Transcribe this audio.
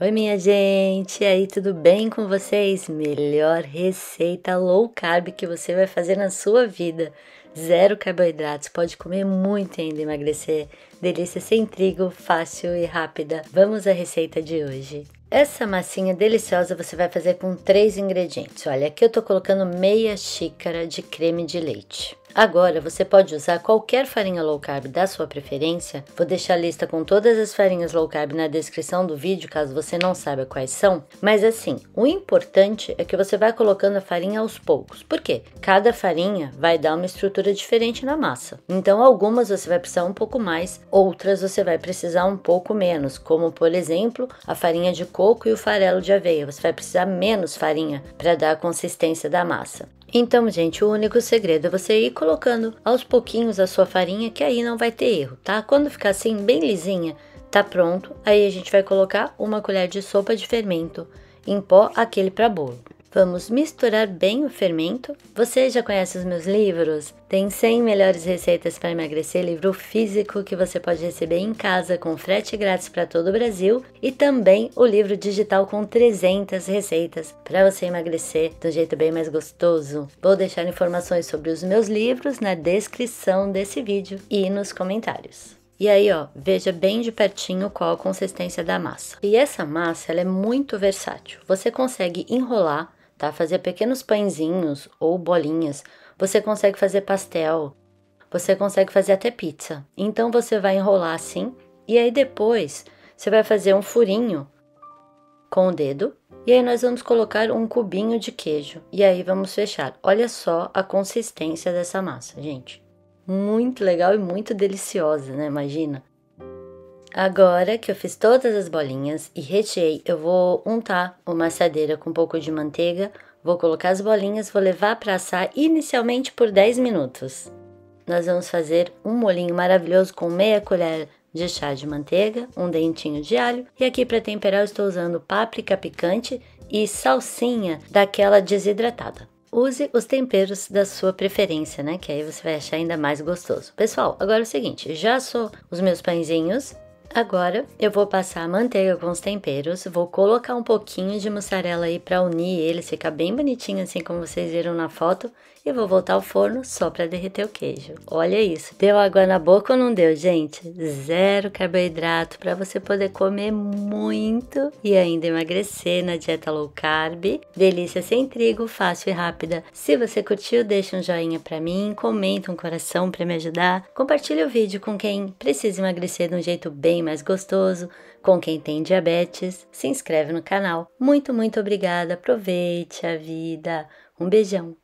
Oi, minha gente, e aí, tudo bem com vocês? Melhor receita low carb que você vai fazer na sua vida. Zero carboidratos, pode comer muito e ainda emagrecer. Delícia sem trigo, fácil e rápida. Vamos à receita de hoje. Essa massinha deliciosa você vai fazer com três ingredientes. Olha, aqui eu tô colocando meia xícara de creme de leite. Agora você pode usar qualquer farinha low carb da sua preferência. Vou deixar a lista com todas as farinhas low carb na descrição do vídeo, caso você não saiba quais são. Mas assim, o importante é que você vai colocando a farinha aos poucos. Por quê? Cada farinha vai dar uma estrutura diferente na massa. Então, algumas você vai precisar um pouco mais, outras você vai precisar um pouco menos, como por exemplo, a farinha de coco e o farelo de aveia. Você vai precisar menos farinha para dar a consistência da massa. Então, gente, o único segredo é você ir colocando aos pouquinhos a sua farinha, que aí não vai ter erro, tá? Quando ficar assim, bem lisinha, tá pronto. Aí a gente vai colocar uma colher de sopa de fermento em pó, aquele para bolo. Vamos misturar bem o fermento. Você já conhece os meus livros? Tem 100 melhores receitas para emagrecer, livro físico que você pode receber em casa com frete grátis para todo o Brasil e também o livro digital com 300 receitas para você emagrecer do jeito bem mais gostoso. Vou deixar informações sobre os meus livros na descrição desse vídeo e nos comentários. E aí, ó, veja bem de pertinho qual a consistência da massa. E essa massa, ela é muito versátil. Você consegue enrolar tá? Fazer pequenos pãezinhos ou bolinhas. Você consegue fazer pastel, você consegue fazer até pizza. Então você vai enrolar assim e aí depois você vai fazer um furinho com o dedo e aí nós vamos colocar um cubinho de queijo e aí vamos fechar. Olha só a consistência dessa massa, gente. Muito legal e muito deliciosa, né? Imagina. Agora que eu fiz todas as bolinhas e recheei, eu vou untar uma assadeira com um pouco de manteiga, vou colocar as bolinhas, vou levar para assar inicialmente por 10 minutos. Nós vamos fazer um molinho maravilhoso com meia colher de chá de manteiga, um dentinho de alho e aqui para temperar eu estou usando páprica picante e salsinha daquela desidratada use os temperos da sua preferência, né? Que aí você vai achar ainda mais gostoso. Pessoal, agora é o seguinte, já sou os meus pãezinhos, Agora eu vou passar a manteiga com os temperos, vou colocar um pouquinho de mussarela aí para unir eles, ficar bem bonitinho assim como vocês viram na foto, e vou voltar ao forno só para derreter o queijo. Olha isso, deu água na boca ou não deu, gente? Zero carboidrato para você poder comer muito e ainda emagrecer na dieta low carb. Delícia sem trigo, fácil e rápida. Se você curtiu, deixa um joinha para mim, comenta um coração para me ajudar, compartilha o vídeo com quem precisa emagrecer de um jeito bem bem mais gostoso com quem tem diabetes, se inscreve no canal. Muito, muito obrigada. Aproveite a vida. Um beijão.